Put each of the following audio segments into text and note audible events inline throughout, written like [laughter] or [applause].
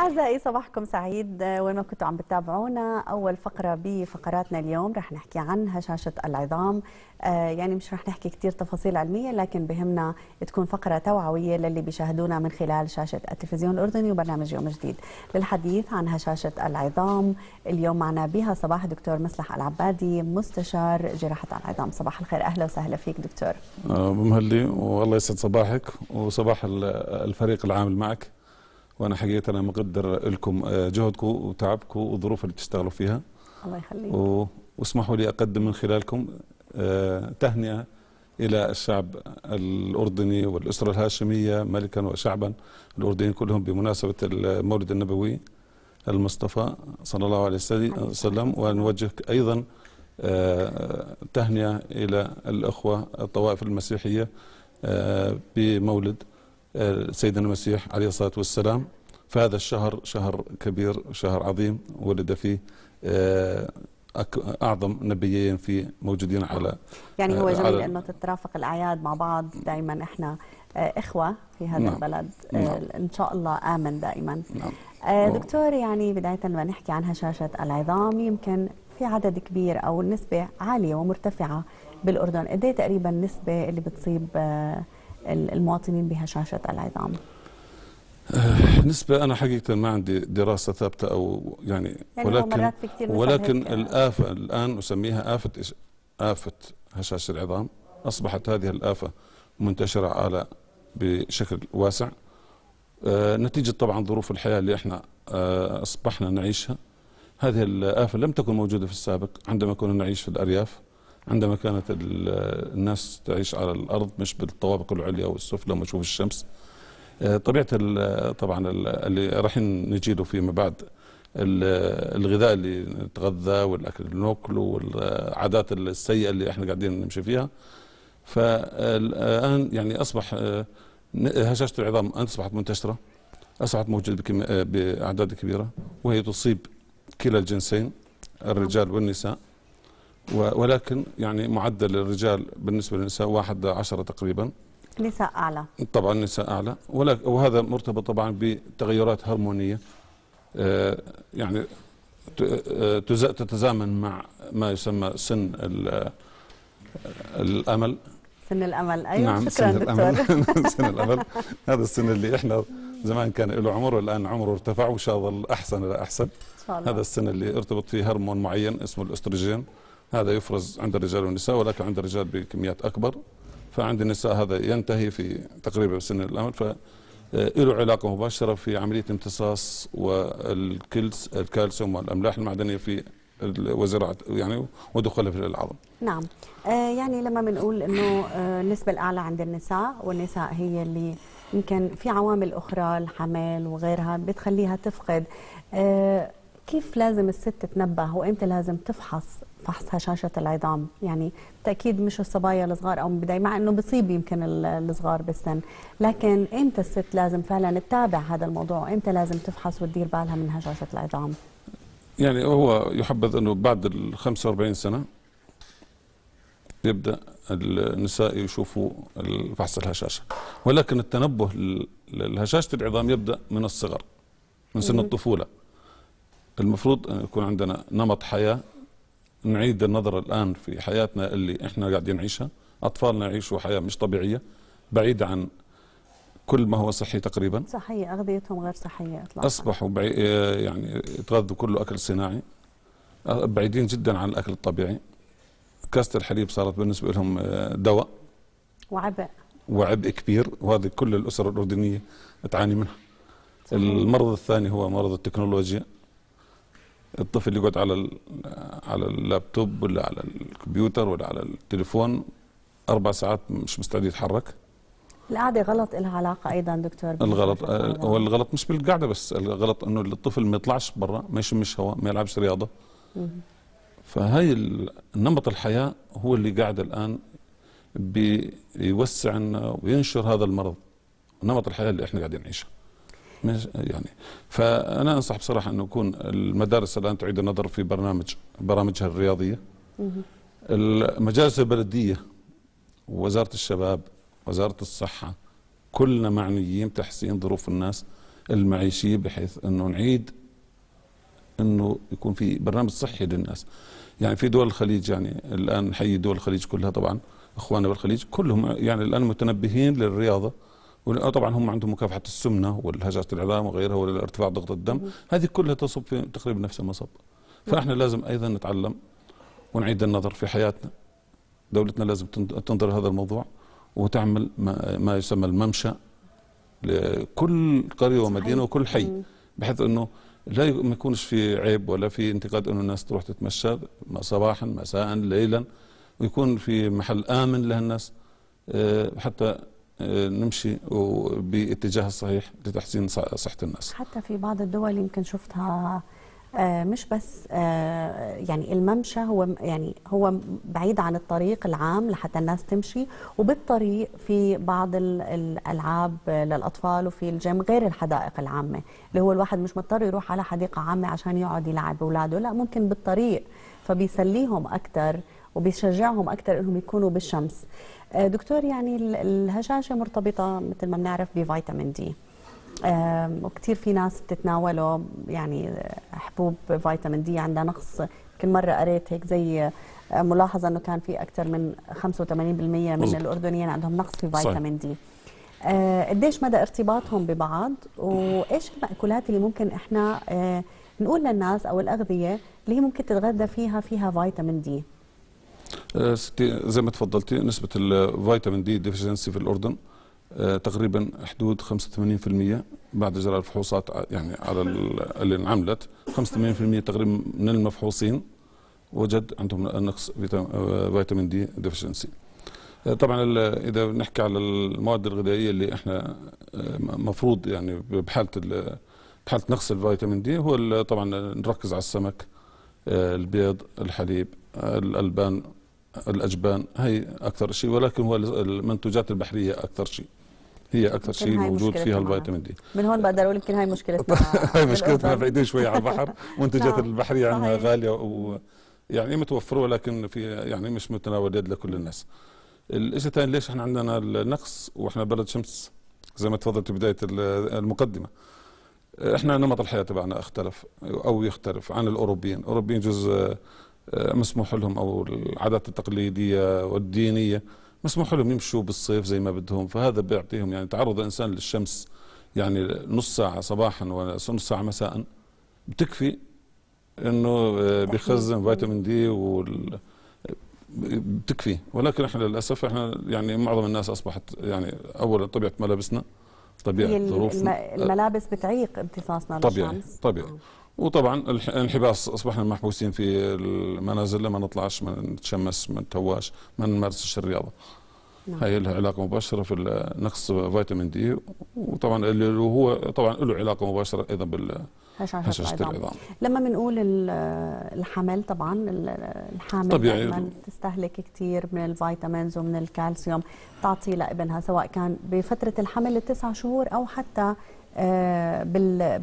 أعزائي صباحكم سعيد وين ما كنتوا عم بتابعونا أول فقرة بفقراتنا اليوم رح نحكي عن هشاشة العظام آه، يعني مش رح نحكي كتير تفاصيل علمية لكن بهمنا تكون فقرة توعوية للي بيشاهدونا من خلال شاشة التلفزيون الأردني وبرنامج يوم جديد للحديث عن هشاشة العظام اليوم معنا بها صباح دكتور مسلح العبادي مستشار جراحة العظام صباح الخير أهلا وسهلا فيك دكتور آه، أبو مهلي والله يسعد صباحك وصباح الفريق العامل معك وانا حقيقه انا مقدر لكم آه، جهدكم وتعبكم والظروف اللي بتشتغلوا فيها الله يخليك و... واسمحوا لي اقدم من خلالكم آه، تهنئه الى الشعب الاردني والاسره الهاشميه ملكا وشعبا الاردنيين كلهم بمناسبه المولد النبوي المصطفى صلى الله عليه وسلم ونوجه ايضا آه، تهنئه الى الاخوه الطوائف المسيحيه بمولد سيدنا المسيح عليه الصلاة والسلام فهذا الشهر شهر كبير شهر عظيم ولد فيه آه، اعظم نبيين في موجودين على يعني هو آه، جميل انه تترافق الاعياد مع بعض دائما احنا آه، اخوه في هذا نعم. البلد نعم. ان شاء الله امن دائما نعم. نعم. دكتور يعني بدايه لما نحكي عن هشاشه العظام يمكن في عدد كبير او نسبه عاليه ومرتفعه بالاردن قد إيه تقريبا النسبه اللي بتصيب المواطنين بهشاشة العظام آه، نسبة أنا حقيقة ما عندي دراسة ثابتة أو يعني, يعني ولكن ولكن آه. الآفة الآن أسميها آفة آفة هشاشة العظام أصبحت هذه الآفة منتشرة على بشكل واسع آه، نتيجة طبعا ظروف الحياة اللي احنا أصبحنا نعيشها هذه الآفة لم تكن موجودة في السابق عندما كنا نعيش في الأرياف عندما كانت الناس تعيش على الارض مش بالطوابق العليا والسفلى وما تشوف الشمس آه، طبيعه طبعا اللي راح نجي له فيما بعد الغذاء اللي نتغذى والاكل اللي ناكله والعادات السيئه اللي احنا قاعدين نمشي فيها فالان يعني اصبح آه، هشاشه العظام اصبحت منتشره اصبحت موجوده آه، باعداد كبيره وهي تصيب كلا الجنسين الرجال والنساء ولكن يعني معدل الرجال بالنسبة للنساء واحد عشرة تقريبا نساء أعلى طبعا نساء أعلى وهذا مرتبط طبعا بتغيرات هرمونية آه، يعني آه، تتزامن مع ما يسمى سن الأمل سن الأمل أيوة نعم شكرا سن دكتور الأمل. [laughs] [laughs] سن الأمل هذا السن اللي إحنا زمان كان له عمر والآن عمره ارتفع وشاظل أحسن لأحسن هذا السن اللي ارتبط فيه هرمون معين اسمه الأستروجين هذا يفرز عند الرجال والنساء ولكن عند الرجال بكميات أكبر فعند النساء هذا ينتهي في تقريبا سن الأمل ف علاقة مباشرة في عملية امتصاص والكلس الكالسيوم والأملاح المعدنية في وزراعة يعني ودخولها في العظم نعم آه يعني لما بنقول انه آه النسبة الأعلى عند النساء والنساء هي اللي يمكن في عوامل أخرى الحمل وغيرها بتخليها تفقد آه كيف لازم الست تنبه وامتى لازم تفحص فحص هشاشه العظام يعني بالتاكيد مش الصبايا الصغار او بداية مع انه بصيب يمكن الصغار بالسن لكن امتى الست لازم فعلا تتابع هذا الموضوع وامتى لازم تفحص وتدير بالها من هشاشه العظام يعني هو يحبذ انه بعد ال 45 سنه يبدا النساء يشوفوا فحص الهشاشه ولكن التنبه لهشاشه العظام يبدا من الصغر من سن الطفوله المفروض أن يكون عندنا نمط حياة نعيد النظر الآن في حياتنا اللي إحنا قاعدين نعيشها أطفالنا يعيشوا حياة مش طبيعية بعيدة عن كل ما هو صحي تقريبا صحية أغذيتهم غير صحية إطلاقا أصبحوا بعي... يعني يتغذوا كله أكل صناعي بعيدين جدا عن الأكل الطبيعي كاسة الحليب صارت بالنسبة لهم آه، دواء وعبء وعبء كبير وهذه كل الأسر الأردنية تعاني منها صحيح. المرض الثاني هو مرض التكنولوجيا الطفل يقعد على على اللابتوب ولا على الكمبيوتر ولا على التليفون اربع ساعات مش مستعد يتحرك القعده غلط لها علاقه ايضا دكتور الغلط آه، هو الغلط مش بالقعده بس الغلط انه الطفل ما يطلعش برا ما يشمش هواء ما يلعبش رياضه فهي نمط الحياه هو اللي قاعد الان بيوسع وينشر هذا المرض نمط الحياه اللي احنا قاعدين نعيشه مش يعني فانا انصح بصراحه انه يكون المدارس الان تعيد النظر في برنامج برامجها الرياضيه المجالس البلديه وزاره الشباب وزاره الصحه كلنا معنيين بتحسين ظروف الناس المعيشيه بحيث انه نعيد انه يكون في برنامج صحي للناس يعني في دول الخليج يعني الان نحيي دول الخليج كلها طبعا اخواننا بالخليج كلهم يعني الان متنبهين للرياضه آه، طبعا هم عندهم مكافحه السمنه والهجعه العظام وغيرها والارتفاع ضغط الدم هذه كلها تصب في تقريبا نفس المصب فاحنا لازم ايضا نتعلم ونعيد النظر في حياتنا دولتنا لازم تنظر لهذا الموضوع وتعمل ما, ما يسمى الممشى لكل قريه ومدينه وكل حي بحيث انه لا ما يكونش في عيب ولا في انتقاد انه الناس تروح تتمشى صباحا مساء ليلا ويكون في محل امن لهالناس آه، حتى آه، نمشي باتجاه الصحيح لتحسين صحه الناس حتى في بعض الدول يمكن شفتها آه، مش بس آه، يعني الممشى هو يعني هو بعيد عن الطريق العام لحتى الناس تمشي وبالطريق في بعض الالعاب للاطفال وفي الجيم غير الحدائق العامه اللي هو الواحد مش مضطر يروح على حديقه عامه عشان يقعد يلعب اولاده لا ممكن بالطريق فبيسليهم اكثر وبيشجعهم اكثر انهم يكونوا بالشمس آه، دكتور يعني الهشاشه مرتبطه مثل ما بنعرف بفيتامين دي وكثير في ناس بتتناوله يعني آه، حبوب فيتامين دي عندها نقص كل مره قريت هيك زي آه، ملاحظه انه كان في اكثر من 85% من الاردنيين عندهم نقص في فيتامين دي قديش مدى ارتباطهم ببعض وايش المأكولات اللي ممكن احنا نقول للناس او الاغذيه اللي هي ممكن تتغذى فيها فيها فيتامين دي آه، ستي زي ما تفضلتي نسبة الفيتامين دي ديفيشنسي في الأردن آه، تقريبا حدود 85% بعد إجراء الفحوصات آه، يعني على اللي انعملت 85% تقريبا من المفحوصين وجد عندهم نقص فيتامين دي ديفيشنسي طبعا اذا بنحكي على المواد الغذائيه اللي احنا مفروض يعني بحاله بحاله نقص الفيتامين دي هو طبعا نركز على السمك البيض الحليب الالبان الأجبان هي أكثر شيء ولكن هو المنتوجات البحرية أكثر شيء هي اكثر شيء موجود فيها الفيتامين دي من هون بقدر اقول يمكن هاي مشكلتنا [laughs] هاي مشكلتنا بعيدين شوي عن البحر [laughs] منتجات البحريه عندنا غاليه ويعني متوفره ولكن في يعني مش متناول يد لكل الناس الشيء الثاني ليش احنا عندنا النقص واحنا بلد شمس زي ما تفضلت بدايه المقدمه احنا نمط الحياه تبعنا اختلف او يختلف عن الاوروبيين الاوروبيين جزء آه، مسموح لهم او العادات التقليديه والدينيه مسموح لهم يمشوا بالصيف زي ما بدهم فهذا بيعطيهم يعني تعرض الانسان للشمس يعني نص ساعه صباحا ونص ساعه مساء بتكفي انه آه، بيخزن فيتامين دي وال بتكفي ولكن احنا للاسف احنا يعني معظم الناس اصبحت يعني اولا طبيعه ملابسنا طبيعه ظروفنا الملابس بتعيق امتصاصنا للشمس طبيعي طبيعي آه. وطبعا الانحباس اصبحنا محبوسين في المنازل ما نطلعش ما نتشمس ما نتهواش ما نمارسش الرياضه نعم. هاي لها علاقه مباشره في نقص فيتامين دي وطبعا اللي هو طبعا له علاقه مباشره ايضا بال هشاشة العظام لما بنقول الحمل طبعا الحامل طبيعي دائما تستهلك كثير من الفيتامينز ومن الكالسيوم تعطي لابنها سواء كان بفتره الحمل التسع شهور او حتى آه،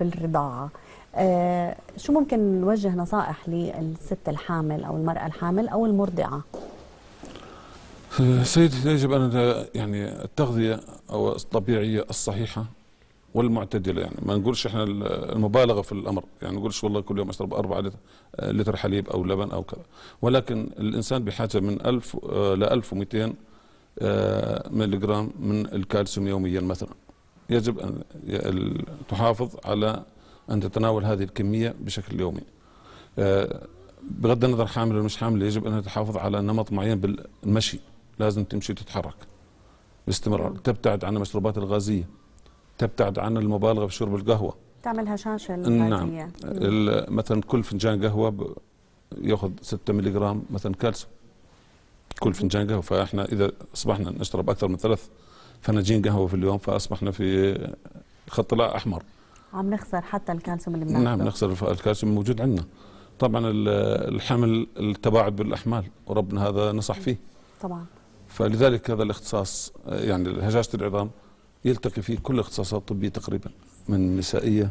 بالرضاعه آه، شو ممكن نوجه نصائح للست الحامل أو المرأة الحامل أو المرضعة آه، سيدي يجب أن يعني التغذية أو الطبيعية الصحيحة والمعتدله يعني ما نقولش احنا المبالغه في الامر يعني نقولش والله كل يوم اشرب 4 لتر, آه، لتر حليب او لبن او كذا ولكن الانسان بحاجه من 1000 ل 1200 ملي جرام من الكالسيوم يوميا مثلا يجب ان تحافظ على ان تتناول هذه الكميه بشكل يومي. آه، بغض النظر حامل او مش حامل يجب ان تحافظ على نمط معين بالمشي، لازم تمشي تتحرك باستمرار، تبتعد عن المشروبات الغازيه، تبتعد عن المبالغه في شرب القهوه. تعملها شاشه نعم. الغازيه. نعم مثلا كل فنجان قهوه ياخذ 6 جرام مثلا كالسيوم. كل فنجان قهوه فاحنا اذا اصبحنا نشرب اكثر من ثلاث فناجين قهوه في اليوم فاصبحنا في خط لا احمر. عم نخسر حتى الكالسيوم اللي بناخذه نعم نخسر الكالسيوم الموجود عندنا طبعا الحمل التباعد بالاحمال وربنا هذا نصح فيه طبعا فلذلك هذا الاختصاص يعني هشاشه العظام يلتقي فيه كل الاختصاصات الطبيه تقريبا من النسائيه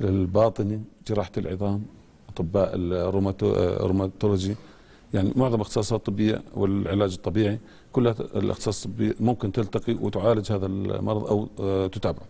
للباطنه جراحه العظام اطباء الروماتولوجي يعني معظم الاختصاصات الطبيه والعلاج الطبيعي كلها الاختصاص ممكن تلتقي وتعالج هذا المرض او آه، تتابعه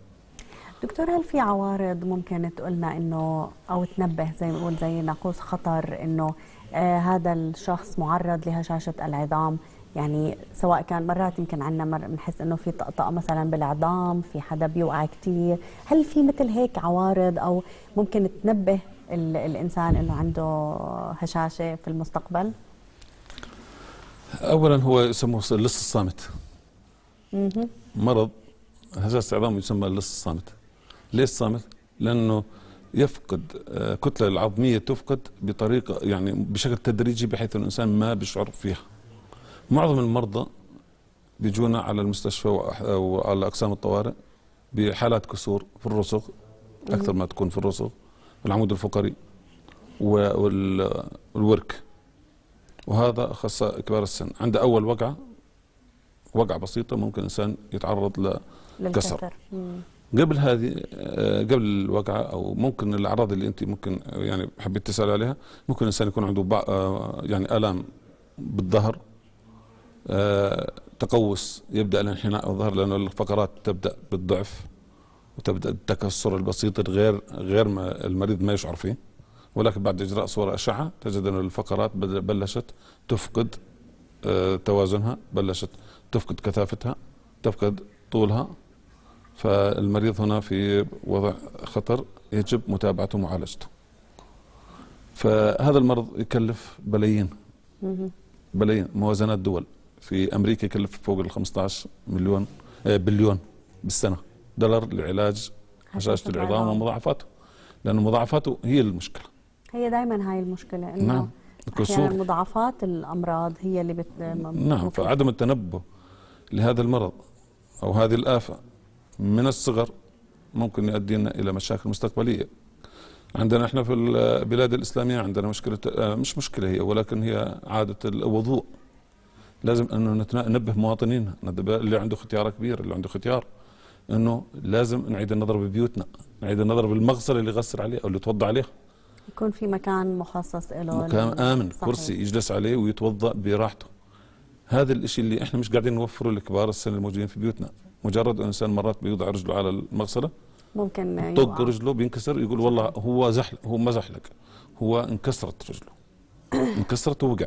دكتور هل في عوارض ممكن تقولنا انه او تنبه زي ما بنقول زي ناقوس خطر انه آه هذا الشخص معرض لهشاشه العظام يعني سواء كان مرات يمكن عندنا بنحس انه في طقطقه مثلا بالعظام في حدا بيوقع كثير هل في مثل هيك عوارض او ممكن تنبه الانسان انه عنده هشاشه في المستقبل اولا هو يسموه اللص الصامت مرض هشاشه العظام يسمى اللص الصامت ليش صامت؟ لأنه يفقد آه، كتلة العظمية تفقد بطريقة يعني بشكل تدريجي بحيث الإنسان ما بيشعر فيها معظم المرضى بيجونا على المستشفى وعلى أقسام الطوارئ بحالات كسور في الرسغ أكثر ما تكون في الرسغ العمود الفقري والورك وهذا خاصة كبار السن عند أول وقعة وقعة بسيطة ممكن الإنسان يتعرض لكسر قبل هذه آه، قبل الوقعه او ممكن الاعراض اللي انت ممكن يعني حبيت تسال عليها ممكن الانسان يكون عنده آه، يعني الام بالظهر آه، تقوس يبدا الانحناء الظهر لانه الفقرات تبدا بالضعف وتبدا التكسر البسيط الغير غير ما المريض ما يشعر فيه ولكن بعد اجراء صور اشعه تجد ان الفقرات بلشت تفقد توازنها بلشت تفقد كثافتها تفقد طولها فالمريض هنا في وضع خطر يجب متابعته ومعالجته فهذا المرض يكلف بلايين بلايين موازنات دول في امريكا يكلف فوق ال 15 مليون آه، بليون بالسنه دولار لعلاج هشاشه العظام ومضاعفاته لان مضاعفاته هي المشكله هي دائما هاي المشكله انه نعم كسور مضاعفات الامراض هي اللي بت... نعم فعدم التنبه لهذا المرض او هذه الافه من الصغر ممكن يؤدينا الى مشاكل مستقبليه عندنا احنا في البلاد الاسلاميه عندنا مشكله آه، مش مشكله هي ولكن هي عاده الوضوء لازم انه ننبه مواطنينا اللي عنده ختيار كبير اللي عنده ختيار انه لازم نعيد النظر ببيوتنا نعيد النظر بالمغسله اللي غسل عليها او اللي توضى عليها يكون في مكان مخصص له مكان امن صحيح. كرسي يجلس عليه ويتوضا براحته هذا الشيء اللي احنا مش قاعدين نوفره لكبار السن الموجودين في بيوتنا مجرد انسان مرات بيوضع رجله على المغسله ممكن طق رجله بينكسر يقول والله هو زحل هو ما زحلق هو انكسرت رجله [coughs] انكسرت ووقع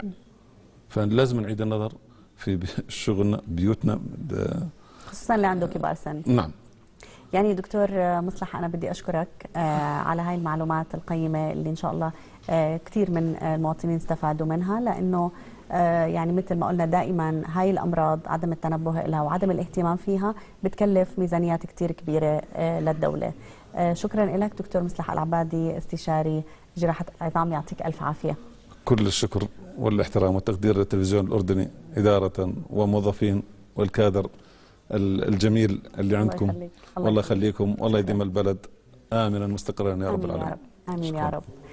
فلازم نعيد النظر في [laughs] شغلنا بيوتنا خصوصا اللي عنده كبار سن نعم يعني دكتور مصلح أنا بدي أشكرك آه، على هاي المعلومات القيمة اللي إن شاء الله آه، كثير من المواطنين استفادوا منها لأنه آه، يعني مثل ما قلنا دائما هاي الامراض عدم التنبه لها وعدم الاهتمام فيها بتكلف ميزانيات كثير كبيره آه، للدوله آه، شكرا لك دكتور مسلح العبادي استشاري جراحه العظام يعطيك الف عافيه كل الشكر والاحترام والتقدير للتلفزيون الاردني اداره وموظفين والكادر الجميل اللي عندكم الله يخليك. الله يخليكم والله يديم البلد امنا مستقرا يا رب العالمين امين يا رب, آمين يا رب.